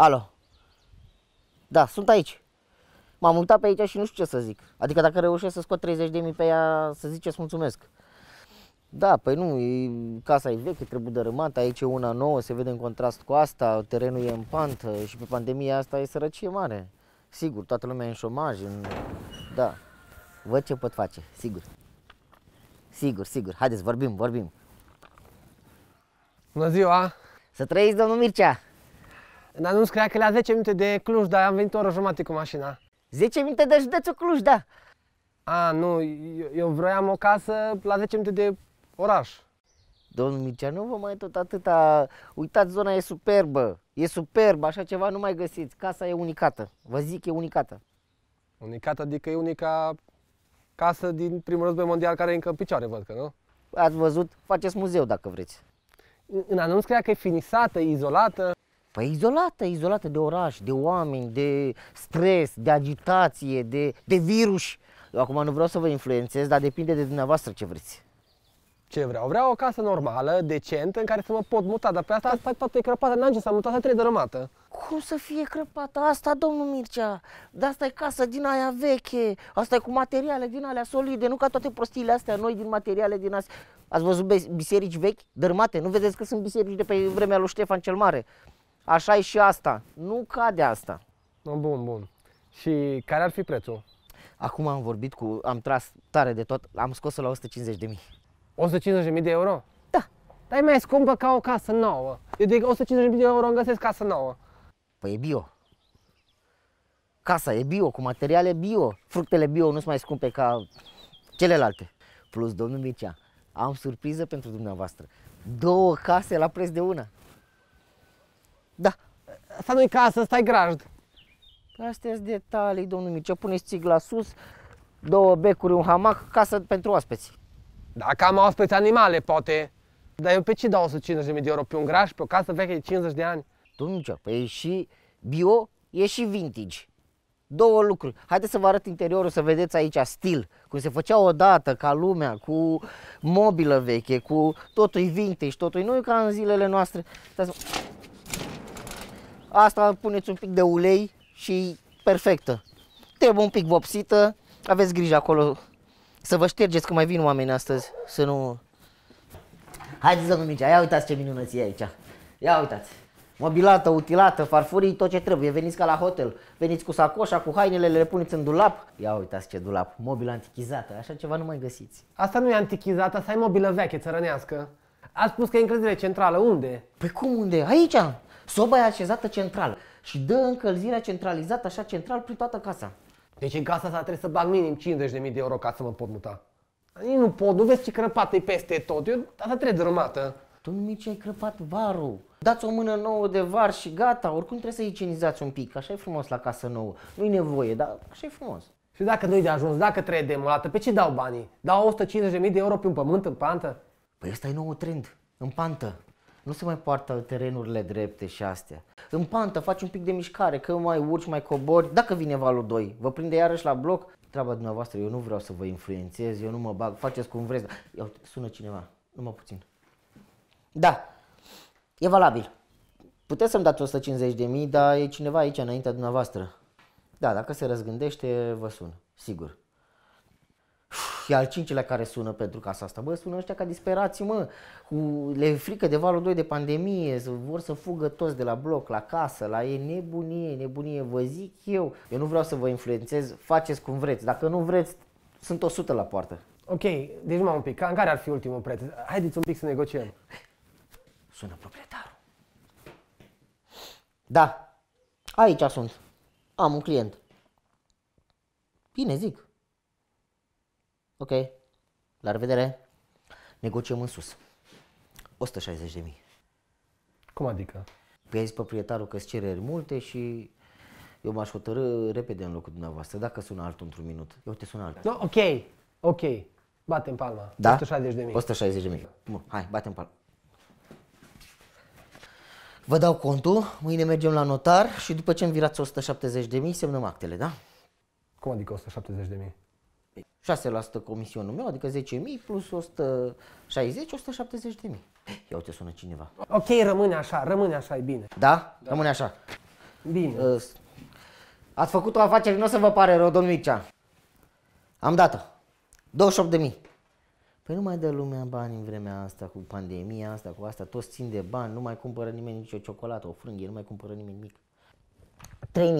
Alo. Da, sunt aici. M-am mutat pe aici și nu știu ce să zic. Adică dacă reușesc să scot 30 de mii pe ea, să ziceți mulțumesc. Da, păi nu, e, casa e veche, trebuie dărâmată, aici e una nouă, se vede în contrast cu asta, terenul e în pantă și pe pandemia asta e sărăcie mare. Sigur, toată lumea e în șomaj, în... da. Văd ce pot face, sigur. Sigur, sigur, haideți, vorbim, vorbim. Bună ziua! Să trăiți, domnul Mircea! În nu crea scria că la 10 minute de Cluj, dar am venit o oră jumătate cu mașina. 10 minute de județul Cluj, da. A, nu, eu, eu vroiam o casă la 10 minute de oraș. Domnul Mircea, nu vă mai tot atâta, uitați, zona e superbă, e superbă, așa ceva nu mai găsiți, casa e unicată, vă zic, e unicată. Unicată adică e unica casă din primul război mondial care e încă în picioare, văd că, nu? Ați văzut? Faceți muzeu dacă vreți. În anunț crea că e finisată, izolată. Păi izolată, izolată de oraș, de oameni, de stres, de agitație, de, de virus. Eu acum nu vreau să vă influențez, dar depinde de dumneavoastră ce vreți. Ce vreau? Vreau o casă normală, decentă, în care să mă pot muta, dar pe asta, asta toată e crăpată, n-am ce să am mutat, asta trebuie rămată. Cum să fie crăpată asta, domnul Mircea? De asta e casă din aia veche, asta e cu materiale din alea solide, nu ca toate prostiile astea noi din materiale din astea. Ați văzut biserici vechi, dărmate? Nu vedeți că sunt biserici de pe vremea lui Ștefan cel Mare? Așa e și asta. Nu cade asta. Bun, bun. Și care ar fi prețul? Acum am vorbit cu, am tras tare de tot, am scos-o la 150 de mii. 150 de mii de euro? Da. Dar e mai scumpă ca o casă nouă. Eu de 150 de mii de euro îmi găsesc casă nouă. Păi e bio. Casa e bio, cu materiale bio. Fructele bio nu sunt mai scumpe ca celelalte. Plus, domnul Mircea, am surpriză pentru dumneavoastră. Două case la preț de una. Da. Asta nu-i casă, stai grajd. Astea sunt detalii, domnul Mircea. Puneți țigla sus, două becuri, un hamac, casă pentru oaspeți. Da, cam oaspeți animale, poate. Dar eu pe ce dau 150.000 de euro? Pe un graj, pe o casă veche de 50 de ani? Domnul Mircea, păi e și bio, e și vintage. Două lucruri. Haideți să vă arăt interiorul, să vedeți aici stil, cum se făcea odată ca lumea, cu mobilă veche, cu totul vintage, totul nu e ca în zilele noastre. Asta puneți un pic de ulei și perfectă. Trebuie un pic vopsită, aveți grijă acolo să vă ștergeți că mai vin oameni astăzi, să nu... Haideți, domnul Mingea, ia uitați ce minunăție e aici. Ia uitați. Mobilată, utilată, farfurii, tot ce trebuie. Veniți ca la hotel. Veniți cu sacoșa, cu hainele, le puneți în dulap. Ia uitați ce dulap. Mobilă antichizată. Așa ceva nu mai găsiți. Asta nu e antichizată, asta e mobilă veche, țărănească. A spus că e încredere centrală. Unde? Păi cum unde? Aici. Soba e așezată central și dă încălzirea centralizată așa central prin toată casa. Deci în casa asta trebuie să bag minim 50.000 de euro ca să mă pot muta. Ei nu pot, nu vezi ce crăpată e peste tot, eu asta trebuie drămată. Tu nu mici ai crăpat varul. Dați o mână nouă de var și gata, oricum trebuie să igienizați un pic, așa e frumos la casă nouă. Nu-i nevoie, dar așa e frumos. Și dacă nu-i de ajuns, dacă trebuie demolată, pe ce dau banii? Dau 150.000 de euro pe un pământ în pantă? Păi ăsta e nouă trend, în pantă. Nu se mai poartă terenurile drepte și astea. În pantă faci un pic de mișcare, că mai urci, mai cobori. Dacă vine valul 2, vă prinde iarăși la bloc. Treaba dumneavoastră, eu nu vreau să vă influențez, eu nu mă bag, faceți cum vreți. Ia uite, sună cineva, numai puțin. Da, e valabil. Puteți să-mi dați 150 de mii, dar e cineva aici înaintea dumneavoastră. Da, dacă se răzgândește, vă sun, sigur fi al cincilea care sună pentru casa asta. Bă, sună ăștia ca disperați, mă. Le frică de valul 2 de pandemie, vor să fugă toți de la bloc, la casă, la e nebunie, nebunie, vă zic eu. Eu nu vreau să vă influențez, faceți cum vreți. Dacă nu vreți, sunt 100 la poartă. Ok, deci numai un pic. în care ar fi ultimul preț? Haideți un pic să negociem. Sună proprietarul. Da, aici sunt. Am un client. Bine zic, Ok, la revedere, negociem în sus. 160 de mii. Cum adică? Păi zis proprietarul că-ți cereri multe și eu m-aș hotărâ repede în locul dumneavoastră, dacă sună altul într-un minut. Eu te sun altul. No, ok, ok. Batem palma. Da? 160 de mii. 160 de mii. Bun, hai, batem palma. Vă dau contul, mâine mergem la notar și după ce îmi virați 170 de mii, semnăm actele, da? Cum adică 170 de mii? 6% comisionul meu, adică 10.000 plus 160, 170.000. Ia uite, sună cineva. Ok, rămâne așa, rămâne așa, e bine. Da? da. Rămâne așa. Bine. Uh, ați făcut o afacere, nu o să vă pare rău, domnul Mircea. Am dat-o. 28.000. Păi nu mai dă lumea bani în vremea asta, cu pandemia asta, cu asta, toți țin de bani, nu mai cumpără nimeni nicio ciocolată, o frânghie, nu mai cumpără nimeni nimic.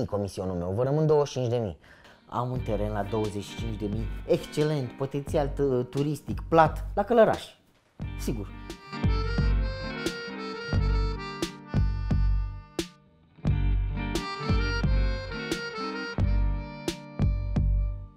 3.000 comisionul meu, vă rămân 25.000 am un teren la 25.000, excelent, potențial turistic, plat, la Călăraș. Sigur,